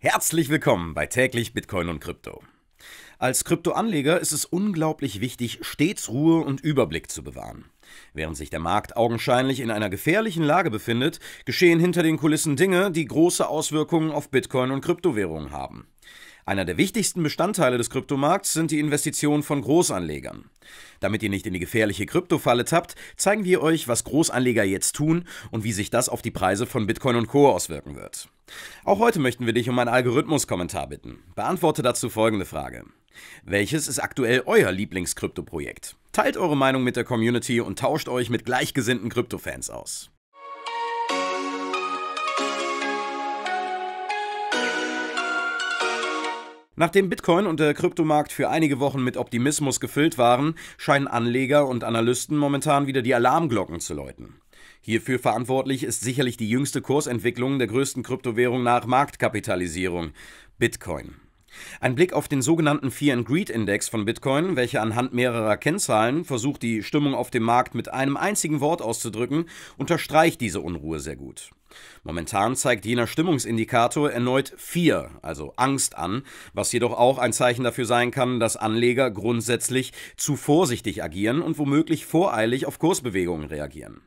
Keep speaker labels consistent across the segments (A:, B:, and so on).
A: Herzlich willkommen bei täglich Bitcoin und Krypto. Als Kryptoanleger ist es unglaublich wichtig, stets Ruhe und Überblick zu bewahren. Während sich der Markt augenscheinlich in einer gefährlichen Lage befindet, geschehen hinter den Kulissen Dinge, die große Auswirkungen auf Bitcoin und Kryptowährungen haben. Einer der wichtigsten Bestandteile des Kryptomarkts sind die Investitionen von Großanlegern. Damit ihr nicht in die gefährliche Kryptofalle tappt, zeigen wir euch, was Großanleger jetzt tun und wie sich das auf die Preise von Bitcoin und Co. auswirken wird. Auch heute möchten wir dich um einen Algorithmus-Kommentar bitten. Beantworte dazu folgende Frage. Welches ist aktuell euer Lieblingskryptoprojekt? Teilt eure Meinung mit der Community und tauscht euch mit gleichgesinnten Kryptofans aus. Nachdem Bitcoin und der Kryptomarkt für einige Wochen mit Optimismus gefüllt waren, scheinen Anleger und Analysten momentan wieder die Alarmglocken zu läuten. Hierfür verantwortlich ist sicherlich die jüngste Kursentwicklung der größten Kryptowährung nach Marktkapitalisierung, Bitcoin. Ein Blick auf den sogenannten Fear and Greed Index von Bitcoin, welcher anhand mehrerer Kennzahlen versucht, die Stimmung auf dem Markt mit einem einzigen Wort auszudrücken, unterstreicht diese Unruhe sehr gut. Momentan zeigt jener Stimmungsindikator erneut Fear, also Angst an, was jedoch auch ein Zeichen dafür sein kann, dass Anleger grundsätzlich zu vorsichtig agieren und womöglich voreilig auf Kursbewegungen reagieren.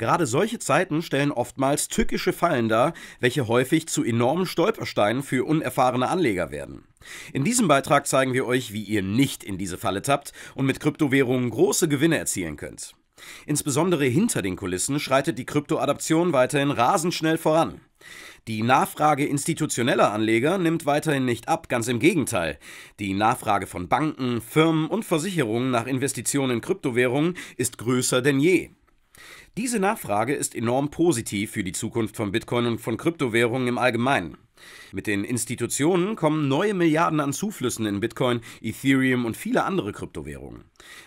A: Gerade solche Zeiten stellen oftmals tückische Fallen dar, welche häufig zu enormen Stolpersteinen für unerfahrene Anleger werden. In diesem Beitrag zeigen wir euch, wie ihr nicht in diese Falle tappt und mit Kryptowährungen große Gewinne erzielen könnt. Insbesondere hinter den Kulissen schreitet die Kryptoadaption weiterhin rasend schnell voran. Die Nachfrage institutioneller Anleger nimmt weiterhin nicht ab, ganz im Gegenteil. Die Nachfrage von Banken, Firmen und Versicherungen nach Investitionen in Kryptowährungen ist größer denn je. Diese Nachfrage ist enorm positiv für die Zukunft von Bitcoin und von Kryptowährungen im Allgemeinen. Mit den Institutionen kommen neue Milliarden an Zuflüssen in Bitcoin, Ethereum und viele andere Kryptowährungen.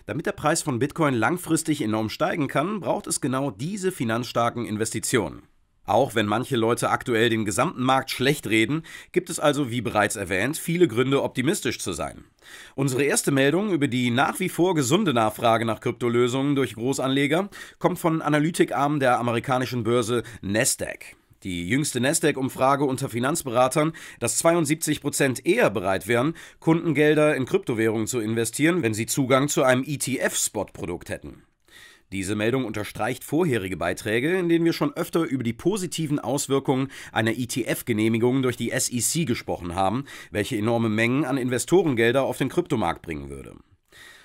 A: Damit der Preis von Bitcoin langfristig enorm steigen kann, braucht es genau diese finanzstarken Investitionen. Auch wenn manche Leute aktuell den gesamten Markt schlecht reden, gibt es also, wie bereits erwähnt, viele Gründe, optimistisch zu sein. Unsere erste Meldung über die nach wie vor gesunde Nachfrage nach Kryptolösungen durch Großanleger kommt von Analytikarm der amerikanischen Börse Nasdaq. Die jüngste Nasdaq-Umfrage unter Finanzberatern, dass 72 Prozent eher bereit wären, Kundengelder in Kryptowährungen zu investieren, wenn sie Zugang zu einem ETF-Spot-Produkt hätten. Diese Meldung unterstreicht vorherige Beiträge, in denen wir schon öfter über die positiven Auswirkungen einer ETF-Genehmigung durch die SEC gesprochen haben, welche enorme Mengen an Investorengelder auf den Kryptomarkt bringen würde.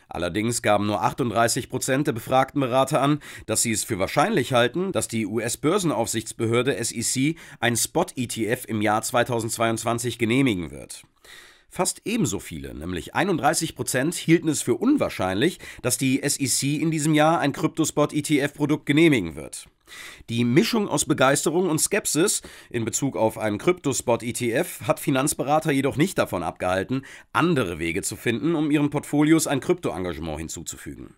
A: Allerdings gaben nur 38 Prozent der befragten Berater an, dass sie es für wahrscheinlich halten, dass die US-Börsenaufsichtsbehörde SEC ein Spot-ETF im Jahr 2022 genehmigen wird. Fast ebenso viele, nämlich 31 Prozent, hielten es für unwahrscheinlich, dass die SEC in diesem Jahr ein Kryptospot-ETF-Produkt genehmigen wird. Die Mischung aus Begeisterung und Skepsis in Bezug auf einen Kryptospot-ETF hat Finanzberater jedoch nicht davon abgehalten, andere Wege zu finden, um ihren Portfolios ein Kryptoengagement hinzuzufügen.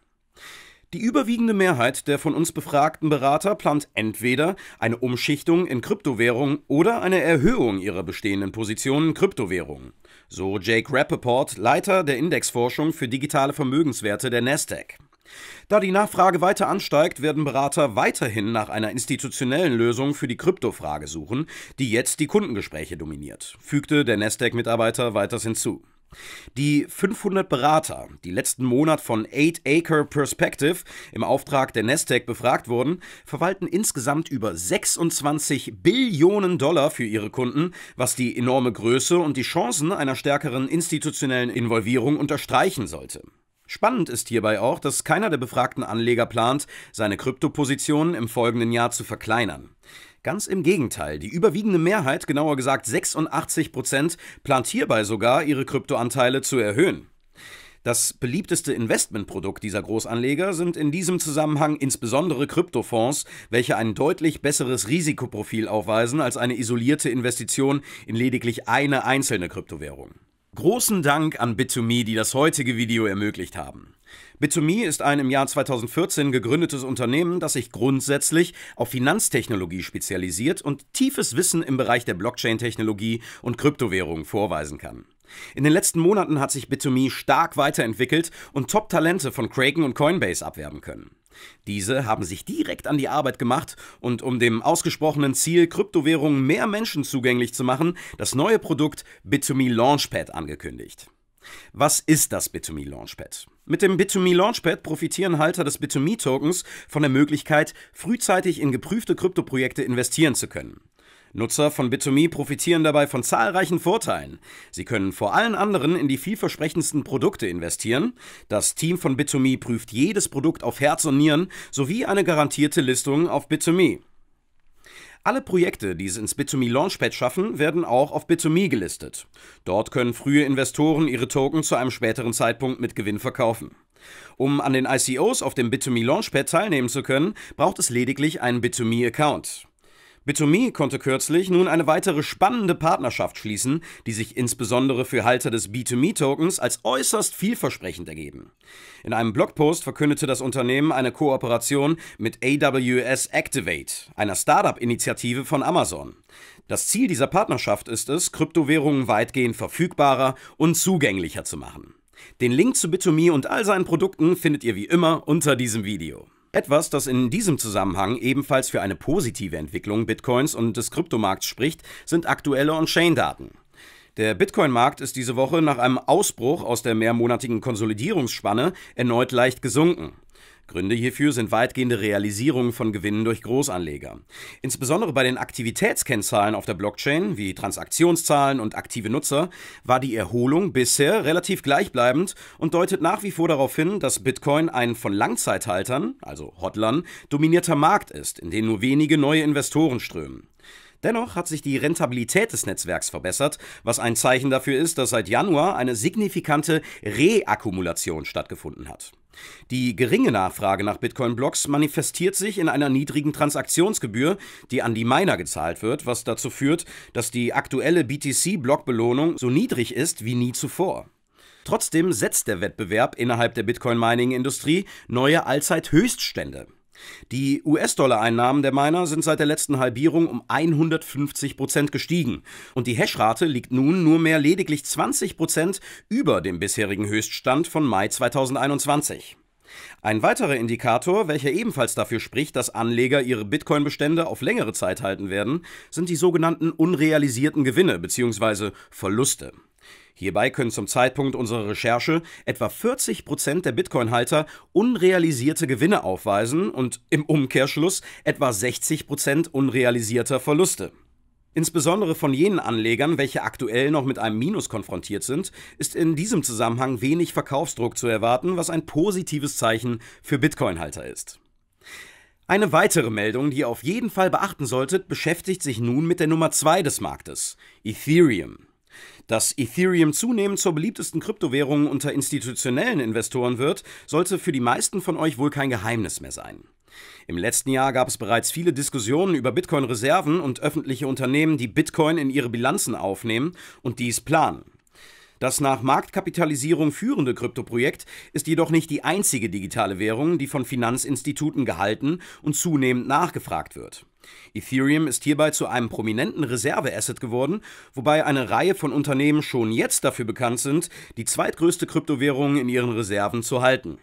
A: Die überwiegende Mehrheit der von uns befragten Berater plant entweder eine Umschichtung in Kryptowährungen oder eine Erhöhung ihrer bestehenden Positionen in Kryptowährungen. So Jake Rappaport, Leiter der Indexforschung für digitale Vermögenswerte der Nasdaq. Da die Nachfrage weiter ansteigt, werden Berater weiterhin nach einer institutionellen Lösung für die Kryptofrage suchen, die jetzt die Kundengespräche dominiert, fügte der Nasdaq-Mitarbeiter weiters hinzu. Die 500 Berater, die letzten Monat von 8 Acre Perspective im Auftrag der Nasdaq befragt wurden, verwalten insgesamt über 26 Billionen Dollar für ihre Kunden, was die enorme Größe und die Chancen einer stärkeren institutionellen Involvierung unterstreichen sollte. Spannend ist hierbei auch, dass keiner der befragten Anleger plant, seine Kryptopositionen im folgenden Jahr zu verkleinern. Ganz im Gegenteil, die überwiegende Mehrheit, genauer gesagt 86 Prozent, plant hierbei sogar, ihre Kryptoanteile zu erhöhen. Das beliebteste Investmentprodukt dieser Großanleger sind in diesem Zusammenhang insbesondere Kryptofonds, welche ein deutlich besseres Risikoprofil aufweisen als eine isolierte Investition in lediglich eine einzelne Kryptowährung. Großen Dank an Bit2Me, die das heutige Video ermöglicht haben. Bit2Me ist ein im Jahr 2014 gegründetes Unternehmen, das sich grundsätzlich auf Finanztechnologie spezialisiert und tiefes Wissen im Bereich der Blockchain-Technologie und Kryptowährungen vorweisen kann. In den letzten Monaten hat sich Bitomi stark weiterentwickelt und Top-Talente von Kraken und Coinbase abwerben können. Diese haben sich direkt an die Arbeit gemacht und um dem ausgesprochenen Ziel, Kryptowährungen mehr Menschen zugänglich zu machen, das neue Produkt Bitomi Launchpad angekündigt. Was ist das Bitomi Launchpad? Mit dem Bitomi Launchpad profitieren Halter des Bitomi Tokens von der Möglichkeit, frühzeitig in geprüfte Kryptoprojekte investieren zu können. Nutzer von Bitomi profitieren dabei von zahlreichen Vorteilen. Sie können vor allen anderen in die vielversprechendsten Produkte investieren. Das Team von Bitomi prüft jedes Produkt auf Herz und Nieren sowie eine garantierte Listung auf Bitomi. Alle Projekte, die es ins Bitomi Launchpad schaffen, werden auch auf Bitomi gelistet. Dort können frühe Investoren ihre Token zu einem späteren Zeitpunkt mit Gewinn verkaufen. Um an den ICOs auf dem Bitomi Launchpad teilnehmen zu können, braucht es lediglich einen Bitomi Account. Bitomi konnte kürzlich nun eine weitere spannende Partnerschaft schließen, die sich insbesondere für Halter des B2Me-Tokens als äußerst vielversprechend ergeben. In einem Blogpost verkündete das Unternehmen eine Kooperation mit AWS Activate, einer Startup-Initiative von Amazon. Das Ziel dieser Partnerschaft ist es, Kryptowährungen weitgehend verfügbarer und zugänglicher zu machen. Den Link zu Bitomi und all seinen Produkten findet ihr wie immer unter diesem Video. Etwas, das in diesem Zusammenhang ebenfalls für eine positive Entwicklung Bitcoins und des Kryptomarkts spricht, sind aktuelle On-Chain-Daten. Der Bitcoin-Markt ist diese Woche nach einem Ausbruch aus der mehrmonatigen Konsolidierungsspanne erneut leicht gesunken. Gründe hierfür sind weitgehende Realisierungen von Gewinnen durch Großanleger. Insbesondere bei den Aktivitätskennzahlen auf der Blockchain, wie Transaktionszahlen und aktive Nutzer, war die Erholung bisher relativ gleichbleibend und deutet nach wie vor darauf hin, dass Bitcoin ein von Langzeithaltern, also Hodlern, dominierter Markt ist, in den nur wenige neue Investoren strömen. Dennoch hat sich die Rentabilität des Netzwerks verbessert, was ein Zeichen dafür ist, dass seit Januar eine signifikante Reakkumulation stattgefunden hat. Die geringe Nachfrage nach Bitcoin-Blocks manifestiert sich in einer niedrigen Transaktionsgebühr, die an die Miner gezahlt wird, was dazu führt, dass die aktuelle BTC-Blockbelohnung so niedrig ist wie nie zuvor. Trotzdem setzt der Wettbewerb innerhalb der Bitcoin-Mining-Industrie neue Allzeithöchststände. Die US-Dollar-Einnahmen der Miner sind seit der letzten Halbierung um 150 Prozent gestiegen und die Hashrate liegt nun nur mehr lediglich 20 Prozent über dem bisherigen Höchststand von Mai 2021. Ein weiterer Indikator, welcher ebenfalls dafür spricht, dass Anleger ihre Bitcoin-Bestände auf längere Zeit halten werden, sind die sogenannten unrealisierten Gewinne bzw. Verluste. Hierbei können zum Zeitpunkt unserer Recherche etwa 40% Prozent der Bitcoin-Halter unrealisierte Gewinne aufweisen und im Umkehrschluss etwa 60% Prozent unrealisierter Verluste. Insbesondere von jenen Anlegern, welche aktuell noch mit einem Minus konfrontiert sind, ist in diesem Zusammenhang wenig Verkaufsdruck zu erwarten, was ein positives Zeichen für Bitcoin-Halter ist. Eine weitere Meldung, die ihr auf jeden Fall beachten solltet, beschäftigt sich nun mit der Nummer 2 des Marktes, Ethereum. Dass Ethereum zunehmend zur beliebtesten Kryptowährung unter institutionellen Investoren wird, sollte für die meisten von euch wohl kein Geheimnis mehr sein. Im letzten Jahr gab es bereits viele Diskussionen über Bitcoin-Reserven und öffentliche Unternehmen, die Bitcoin in ihre Bilanzen aufnehmen und dies planen. Das nach Marktkapitalisierung führende Kryptoprojekt ist jedoch nicht die einzige digitale Währung, die von Finanzinstituten gehalten und zunehmend nachgefragt wird. Ethereum ist hierbei zu einem prominenten Reserveasset geworden, wobei eine Reihe von Unternehmen schon jetzt dafür bekannt sind, die zweitgrößte Kryptowährung in ihren Reserven zu halten.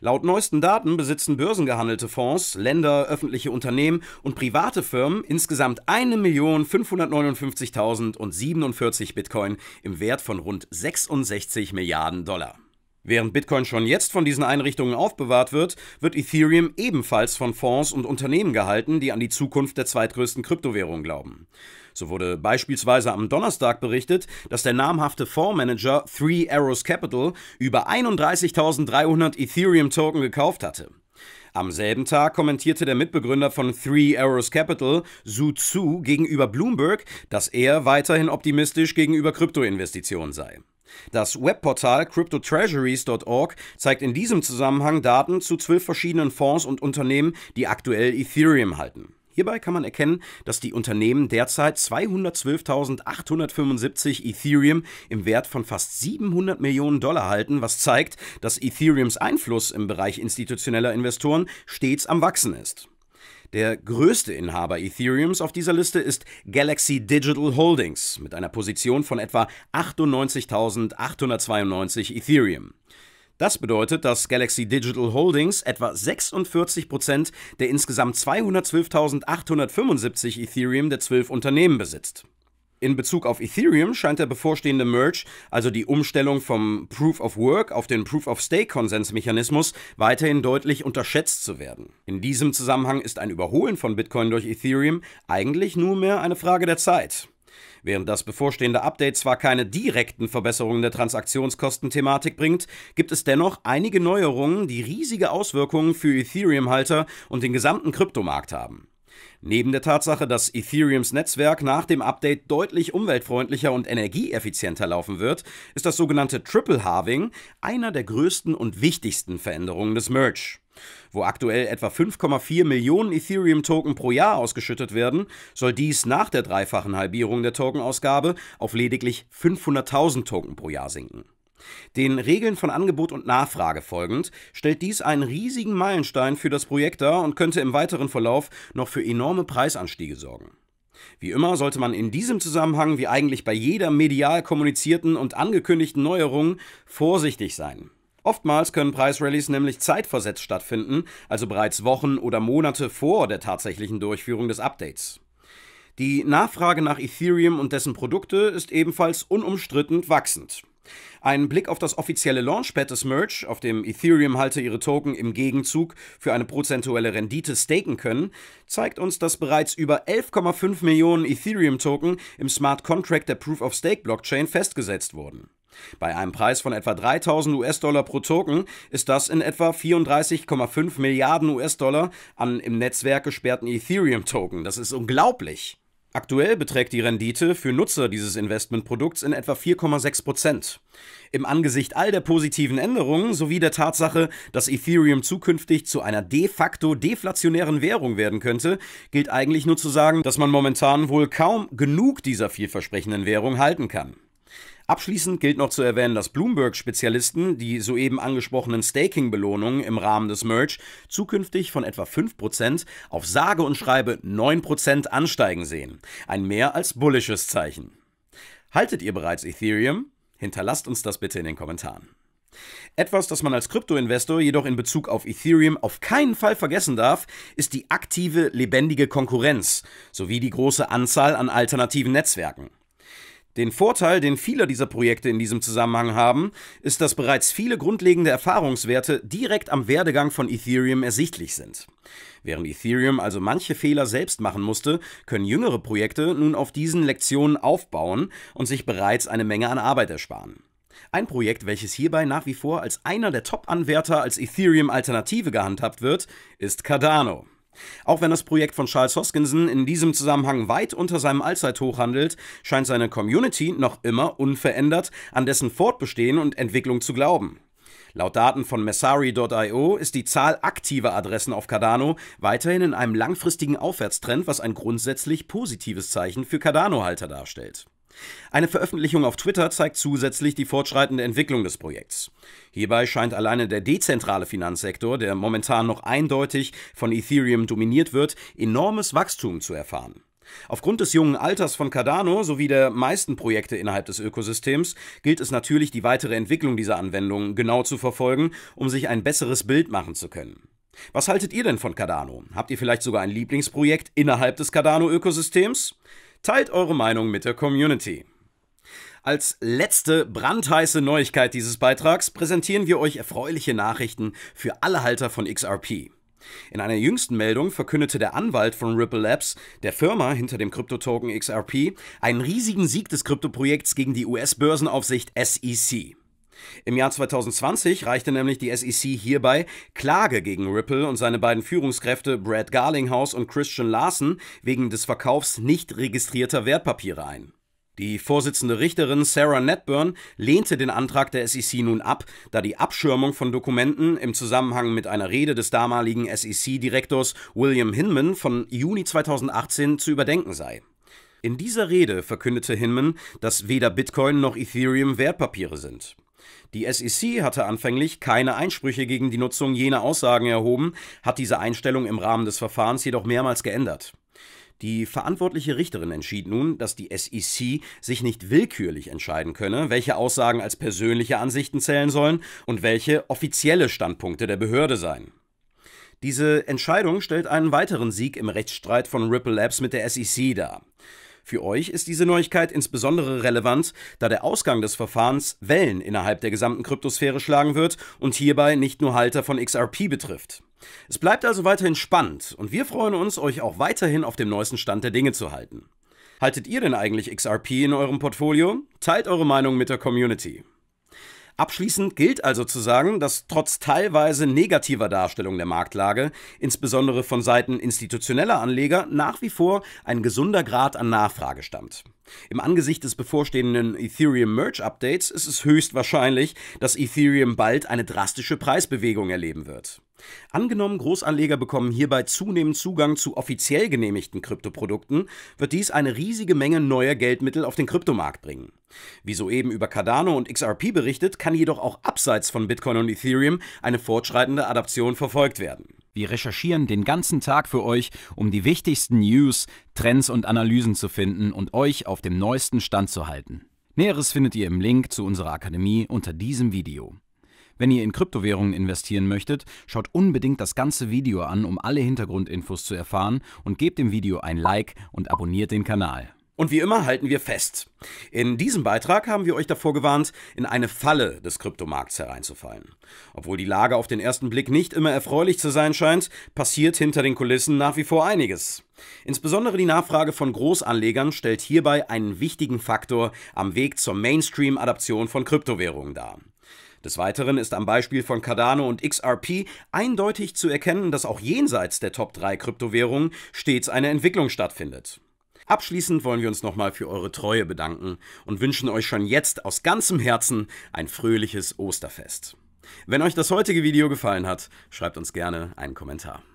A: Laut neuesten Daten besitzen börsengehandelte Fonds, Länder, öffentliche Unternehmen und private Firmen insgesamt 1.559.047 Bitcoin im Wert von rund 66 Milliarden Dollar. Während Bitcoin schon jetzt von diesen Einrichtungen aufbewahrt wird, wird Ethereum ebenfalls von Fonds und Unternehmen gehalten, die an die Zukunft der zweitgrößten Kryptowährung glauben. So wurde beispielsweise am Donnerstag berichtet, dass der namhafte Fondsmanager Three Arrows Capital über 31.300 Ethereum-Token gekauft hatte. Am selben Tag kommentierte der Mitbegründer von Three Arrows Capital, Su Tzu, gegenüber Bloomberg, dass er weiterhin optimistisch gegenüber Kryptoinvestitionen sei. Das Webportal cryptotreasuries.org zeigt in diesem Zusammenhang Daten zu zwölf verschiedenen Fonds und Unternehmen, die aktuell Ethereum halten. Hierbei kann man erkennen, dass die Unternehmen derzeit 212.875 Ethereum im Wert von fast 700 Millionen Dollar halten, was zeigt, dass Ethereums Einfluss im Bereich institutioneller Investoren stets am Wachsen ist. Der größte Inhaber Ethereums auf dieser Liste ist Galaxy Digital Holdings mit einer Position von etwa 98.892 Ethereum. Das bedeutet, dass Galaxy Digital Holdings etwa 46% der insgesamt 212.875 Ethereum der zwölf Unternehmen besitzt. In Bezug auf Ethereum scheint der bevorstehende Merge, also die Umstellung vom Proof of Work auf den Proof of Stake Konsensmechanismus, weiterhin deutlich unterschätzt zu werden. In diesem Zusammenhang ist ein Überholen von Bitcoin durch Ethereum eigentlich nur mehr eine Frage der Zeit. Während das bevorstehende Update zwar keine direkten Verbesserungen der Transaktionskosten-Thematik bringt, gibt es dennoch einige Neuerungen, die riesige Auswirkungen für Ethereum-Halter und den gesamten Kryptomarkt haben. Neben der Tatsache, dass Ethereums Netzwerk nach dem Update deutlich umweltfreundlicher und energieeffizienter laufen wird, ist das sogenannte Triple Halving einer der größten und wichtigsten Veränderungen des Merge. Wo aktuell etwa 5,4 Millionen Ethereum-Token pro Jahr ausgeschüttet werden, soll dies nach der dreifachen Halbierung der Tokenausgabe auf lediglich 500.000 Token pro Jahr sinken. Den Regeln von Angebot und Nachfrage folgend stellt dies einen riesigen Meilenstein für das Projekt dar und könnte im weiteren Verlauf noch für enorme Preisanstiege sorgen. Wie immer sollte man in diesem Zusammenhang, wie eigentlich bei jeder medial kommunizierten und angekündigten Neuerung, vorsichtig sein. Oftmals können Preisrallies nämlich zeitversetzt stattfinden, also bereits Wochen oder Monate vor der tatsächlichen Durchführung des Updates. Die Nachfrage nach Ethereum und dessen Produkte ist ebenfalls unumstritten wachsend. Ein Blick auf das offizielle Launchpad des Merge, auf dem Ethereum-Halter ihre Token im Gegenzug für eine prozentuelle Rendite staken können, zeigt uns, dass bereits über 11,5 Millionen Ethereum-Token im Smart Contract der Proof of Stake Blockchain festgesetzt wurden. Bei einem Preis von etwa 3000 US-Dollar pro Token ist das in etwa 34,5 Milliarden US-Dollar an im Netzwerk gesperrten Ethereum-Token. Das ist unglaublich. Aktuell beträgt die Rendite für Nutzer dieses Investmentprodukts in etwa 4,6 Prozent. Im Angesicht all der positiven Änderungen sowie der Tatsache, dass Ethereum zukünftig zu einer de facto deflationären Währung werden könnte, gilt eigentlich nur zu sagen, dass man momentan wohl kaum genug dieser vielversprechenden Währung halten kann. Abschließend gilt noch zu erwähnen, dass Bloomberg-Spezialisten die soeben angesprochenen Staking-Belohnungen im Rahmen des Merge zukünftig von etwa 5% auf sage und schreibe 9% ansteigen sehen. Ein mehr als bullisches Zeichen. Haltet ihr bereits Ethereum? Hinterlasst uns das bitte in den Kommentaren. Etwas, das man als Kryptoinvestor jedoch in Bezug auf Ethereum auf keinen Fall vergessen darf, ist die aktive, lebendige Konkurrenz sowie die große Anzahl an alternativen Netzwerken. Den Vorteil, den viele dieser Projekte in diesem Zusammenhang haben, ist, dass bereits viele grundlegende Erfahrungswerte direkt am Werdegang von Ethereum ersichtlich sind. Während Ethereum also manche Fehler selbst machen musste, können jüngere Projekte nun auf diesen Lektionen aufbauen und sich bereits eine Menge an Arbeit ersparen. Ein Projekt, welches hierbei nach wie vor als einer der Top-Anwärter als Ethereum-Alternative gehandhabt wird, ist Cardano. Auch wenn das Projekt von Charles Hoskinson in diesem Zusammenhang weit unter seinem Allzeithoch handelt, scheint seine Community noch immer unverändert an dessen Fortbestehen und Entwicklung zu glauben. Laut Daten von Messari.io ist die Zahl aktiver Adressen auf Cardano weiterhin in einem langfristigen Aufwärtstrend, was ein grundsätzlich positives Zeichen für Cardano-Halter darstellt. Eine Veröffentlichung auf Twitter zeigt zusätzlich die fortschreitende Entwicklung des Projekts. Hierbei scheint alleine der dezentrale Finanzsektor, der momentan noch eindeutig von Ethereum dominiert wird, enormes Wachstum zu erfahren. Aufgrund des jungen Alters von Cardano sowie der meisten Projekte innerhalb des Ökosystems gilt es natürlich, die weitere Entwicklung dieser Anwendungen genau zu verfolgen, um sich ein besseres Bild machen zu können. Was haltet ihr denn von Cardano? Habt ihr vielleicht sogar ein Lieblingsprojekt innerhalb des Cardano-Ökosystems? Teilt eure Meinung mit der Community. Als letzte brandheiße Neuigkeit dieses Beitrags präsentieren wir euch erfreuliche Nachrichten für alle Halter von XRP. In einer jüngsten Meldung verkündete der Anwalt von Ripple Labs, der Firma hinter dem Kryptotoken XRP, einen riesigen Sieg des Kryptoprojekts gegen die US-Börsenaufsicht SEC. Im Jahr 2020 reichte nämlich die SEC hierbei Klage gegen Ripple und seine beiden Führungskräfte Brad Garlinghaus und Christian Larsen wegen des Verkaufs nicht registrierter Wertpapiere ein. Die Vorsitzende Richterin Sarah Netburn lehnte den Antrag der SEC nun ab, da die Abschirmung von Dokumenten im Zusammenhang mit einer Rede des damaligen SEC-Direktors William Hinman von Juni 2018 zu überdenken sei. In dieser Rede verkündete Hinman, dass weder Bitcoin noch Ethereum Wertpapiere sind. Die SEC hatte anfänglich keine Einsprüche gegen die Nutzung jener Aussagen erhoben, hat diese Einstellung im Rahmen des Verfahrens jedoch mehrmals geändert. Die verantwortliche Richterin entschied nun, dass die SEC sich nicht willkürlich entscheiden könne, welche Aussagen als persönliche Ansichten zählen sollen und welche offizielle Standpunkte der Behörde seien. Diese Entscheidung stellt einen weiteren Sieg im Rechtsstreit von Ripple Labs mit der SEC dar. Für euch ist diese Neuigkeit insbesondere relevant, da der Ausgang des Verfahrens Wellen innerhalb der gesamten Kryptosphäre schlagen wird und hierbei nicht nur Halter von XRP betrifft. Es bleibt also weiterhin spannend und wir freuen uns, euch auch weiterhin auf dem neuesten Stand der Dinge zu halten. Haltet ihr denn eigentlich XRP in eurem Portfolio? Teilt eure Meinung mit der Community. Abschließend gilt also zu sagen, dass trotz teilweise negativer Darstellung der Marktlage, insbesondere von Seiten institutioneller Anleger, nach wie vor ein gesunder Grad an Nachfrage stammt. Im Angesicht des bevorstehenden Ethereum Merge Updates ist es höchst wahrscheinlich, dass Ethereum bald eine drastische Preisbewegung erleben wird. Angenommen, Großanleger bekommen hierbei zunehmend Zugang zu offiziell genehmigten Kryptoprodukten, wird dies eine riesige Menge neuer Geldmittel auf den Kryptomarkt bringen. Wie soeben über Cardano und XRP berichtet, kann jedoch auch abseits von Bitcoin und Ethereum eine fortschreitende Adaption verfolgt werden. Wir recherchieren den ganzen Tag für euch, um die wichtigsten News, Trends und Analysen zu finden und euch auf dem neuesten Stand zu halten. Näheres findet ihr im Link zu unserer Akademie unter diesem Video. Wenn ihr in Kryptowährungen investieren möchtet, schaut unbedingt das ganze Video an, um alle Hintergrundinfos zu erfahren und gebt dem Video ein Like und abonniert den Kanal. Und wie immer halten wir fest. In diesem Beitrag haben wir euch davor gewarnt, in eine Falle des Kryptomarkts hereinzufallen. Obwohl die Lage auf den ersten Blick nicht immer erfreulich zu sein scheint, passiert hinter den Kulissen nach wie vor einiges. Insbesondere die Nachfrage von Großanlegern stellt hierbei einen wichtigen Faktor am Weg zur Mainstream-Adaption von Kryptowährungen dar. Des Weiteren ist am Beispiel von Cardano und XRP eindeutig zu erkennen, dass auch jenseits der Top 3 Kryptowährungen stets eine Entwicklung stattfindet. Abschließend wollen wir uns nochmal für eure Treue bedanken und wünschen euch schon jetzt aus ganzem Herzen ein fröhliches Osterfest. Wenn euch das heutige Video gefallen hat, schreibt uns gerne einen Kommentar.